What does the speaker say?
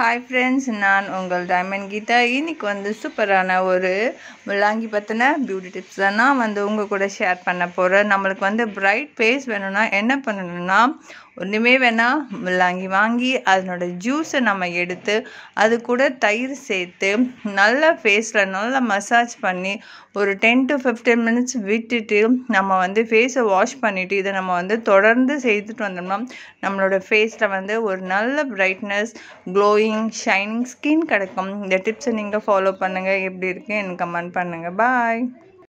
hi friends நான் உங்கள் diamond Geetha இன்னைக்கு வந்து சூப்பரான ஒரு முள்ளாங்கி பற்றின பியூட்டி டிப்ஸ் தான் நான் வந்து உங்கள் கூட ஷேர் பண்ண போகிறேன் நம்மளுக்கு வந்து ப்ரைட் ஃபேஸ் வேணும்னா என்ன பண்ணணும்னா ஒன்றுமே வேணால் முள்ளாங்கி வாங்கி அதனோட ஜூஸை நம்ம எடுத்து அது கூட தயிர் சேர்த்து நல்ல ஃபேஸில் நல்லா மசாஜ் பண்ணி ஒரு டென் டு ஃபிஃப்டீன் மினிட்ஸ் விட்டுட்டு நம்ம வந்து ஃபேஸை வாஷ் பண்ணிவிட்டு இதை நம்ம வந்து தொடர்ந்து செய்துட்டு வந்தோம்னா நம்மளோட ஃபேஸில் வந்து ஒரு நல்ல பிரைட்னஸ் க்ளோயிங் ஷைனிங் ஸ்கின் கிடைக்கும் இந்த டிப்ஸை நீங்கள் ஃபாலோ பண்ணுங்கள் எப்படி இருக்குது எனக்கு கமெண்ட் பண்ணுங்கள் பாய்